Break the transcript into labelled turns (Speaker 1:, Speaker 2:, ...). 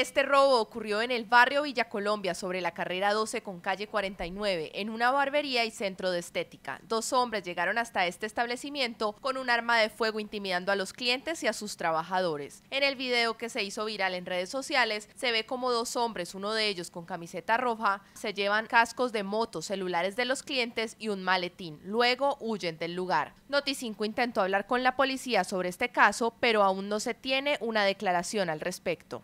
Speaker 1: Este robo ocurrió en el barrio Villa Colombia, sobre la carrera 12 con calle 49, en una barbería y centro de estética. Dos hombres llegaron hasta este establecimiento con un arma de fuego intimidando a los clientes y a sus trabajadores. En el video que se hizo viral en redes sociales, se ve como dos hombres, uno de ellos con camiseta roja, se llevan cascos de moto, celulares de los clientes y un maletín. Luego huyen del lugar. Noticinco intentó hablar con la policía sobre este caso, pero aún no se tiene una declaración al respecto.